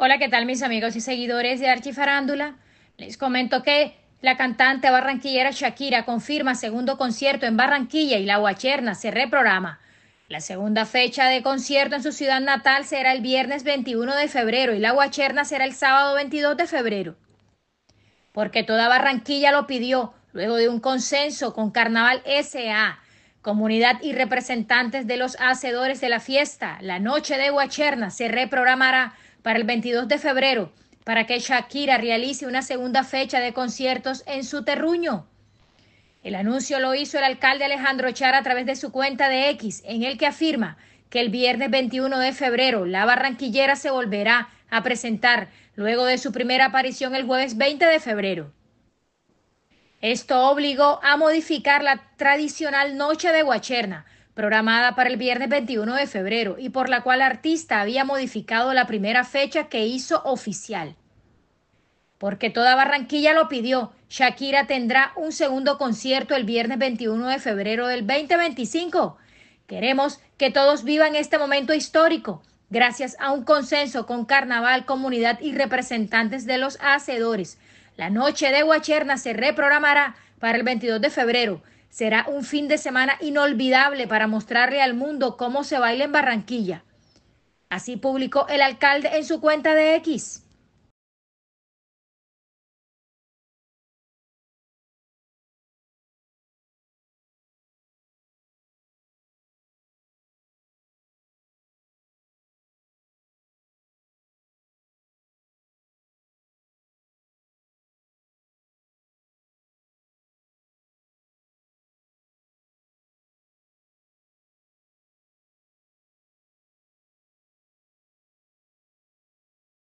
Hola, ¿qué tal mis amigos y seguidores de Archifarándula? Les comento que la cantante barranquillera Shakira confirma segundo concierto en Barranquilla y La Guacherna se reprograma. La segunda fecha de concierto en su ciudad natal será el viernes 21 de febrero y La Guacherna será el sábado 22 de febrero. Porque toda Barranquilla lo pidió, luego de un consenso con Carnaval SA, comunidad y representantes de los hacedores de la fiesta. La noche de Guacherna se reprogramará para el 22 de febrero para que Shakira realice una segunda fecha de conciertos en su terruño. El anuncio lo hizo el alcalde Alejandro Char a través de su cuenta de X, en el que afirma que el viernes 21 de febrero la barranquillera se volverá a presentar luego de su primera aparición el jueves 20 de febrero. Esto obligó a modificar la tradicional Noche de Guacherna, programada para el viernes 21 de febrero y por la cual artista había modificado la primera fecha que hizo oficial. Porque toda Barranquilla lo pidió, Shakira tendrá un segundo concierto el viernes 21 de febrero del 2025. Queremos que todos vivan este momento histórico, gracias a un consenso con Carnaval, comunidad y representantes de los hacedores la noche de Guacherna se reprogramará para el 22 de febrero. Será un fin de semana inolvidable para mostrarle al mundo cómo se baila en Barranquilla. Así publicó el alcalde en su cuenta de X.